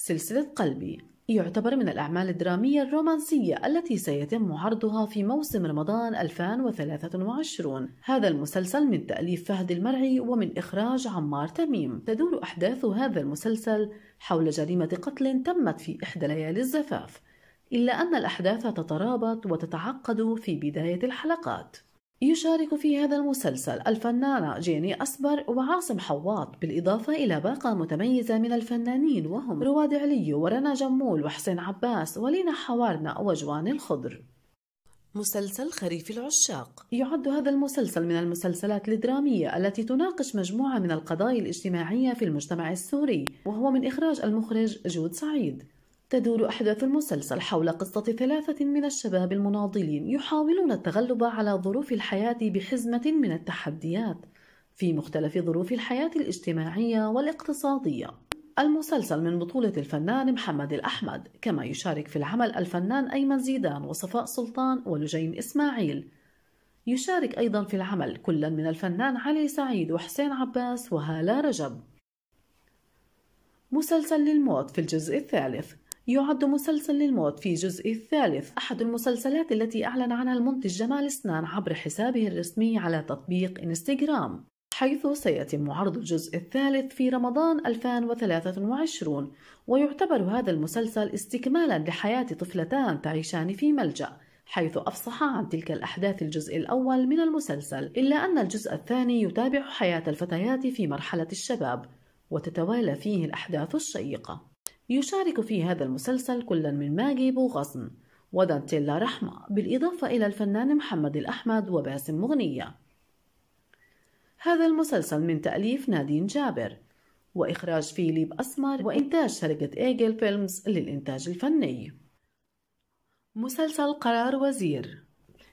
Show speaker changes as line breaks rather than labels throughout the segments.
سلسلة قلبي يعتبر من الأعمال الدرامية الرومانسية التي سيتم عرضها في موسم رمضان 2023 هذا المسلسل من تأليف فهد المرعي ومن إخراج عمار تميم تدور أحداث هذا المسلسل حول جريمة قتل تمت في إحدى ليالي الزفاف إلا أن الأحداث تترابط وتتعقد في بداية الحلقات يشارك في هذا المسلسل الفنانة جيني أسبر وعاصم حواط بالإضافة إلى باقة متميزة من الفنانين وهم رواد علي ورنا جمول وحسين عباس ولينا حوارنا وجوان الخضر مسلسل خريف العشاق يعد هذا المسلسل من المسلسلات الدرامية التي تناقش مجموعة من القضايا الاجتماعية في المجتمع السوري وهو من إخراج المخرج جود سعيد تدور أحداث المسلسل حول قصة ثلاثة من الشباب المناضلين يحاولون التغلب على ظروف الحياة بحزمة من التحديات في مختلف ظروف الحياة الاجتماعية والاقتصادية. المسلسل من بطولة الفنان محمد الأحمد، كما يشارك في العمل الفنان أيمن زيدان وصفاء سلطان ولجين إسماعيل. يشارك أيضا في العمل كلا من الفنان علي سعيد وحسين عباس وهالة رجب. مسلسل للموت في الجزء الثالث يعد مسلسل للموت في جزء الثالث أحد المسلسلات التي أعلن عنها المنتج جمال سنان عبر حسابه الرسمي على تطبيق إنستغرام حيث سيتم عرض الجزء الثالث في رمضان 2023 ويعتبر هذا المسلسل استكمالا لحياة طفلتان تعيشان في ملجأ حيث أفصح عن تلك الأحداث الجزء الأول من المسلسل إلا أن الجزء الثاني يتابع حياة الفتيات في مرحلة الشباب وتتوالى فيه الأحداث الشيقة يشارك في هذا المسلسل كل من ماجي بوغصن ودانتيلا رحمة بالإضافة إلى الفنان محمد الأحمد وباسم مغنية هذا المسلسل من تأليف نادين جابر وإخراج فيليب أسمر وإنتاج شركة إيجل فيلمز للإنتاج الفني مسلسل قرار وزير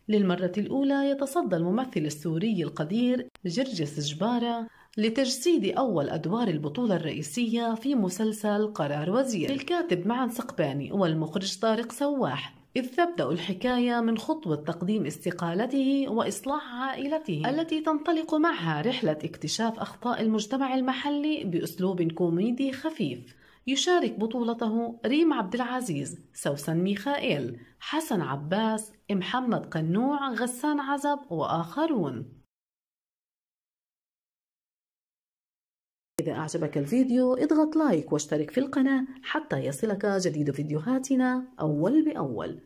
للمرة الأولى يتصدى الممثل السوري القدير جرجس جبارة لتجسيد أول أدوار البطولة الرئيسية في مسلسل قرار وزير للكاتب معن سقباني والمخرج طارق سواح إذ تبدأ الحكاية من خطوة تقديم استقالته وإصلاح عائلته التي تنطلق معها رحلة اكتشاف أخطاء المجتمع المحلي بأسلوب كوميدي خفيف يشارك بطولته ريم عبد العزيز، سوسن ميخائيل، حسن عباس، محمد قنوع، غسان عزب وآخرون إذا أعجبك الفيديو اضغط لايك واشترك في القناة حتى يصلك جديد فيديوهاتنا أول بأول